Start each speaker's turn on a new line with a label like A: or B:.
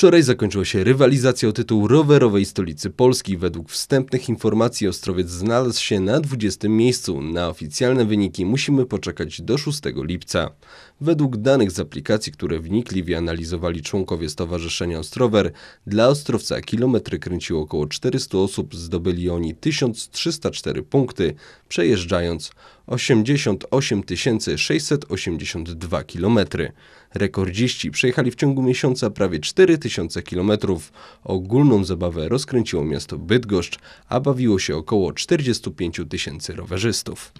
A: Wczoraj zakończyła się rywalizacja o tytuł rowerowej stolicy Polski. Według wstępnych informacji Ostrowiec znalazł się na 20 miejscu. Na oficjalne wyniki musimy poczekać do 6 lipca. Według danych z aplikacji, które wnikliwie analizowali członkowie Stowarzyszenia Ostrower, dla Ostrowca kilometry kręciło około 400 osób, zdobyli oni 1304 punkty, przejeżdżając 88 682 km. Rekordziści przejechali w ciągu miesiąca prawie 4000 km. Ogólną zabawę rozkręciło miasto Bydgoszcz, a bawiło się około 45 tysięcy rowerzystów.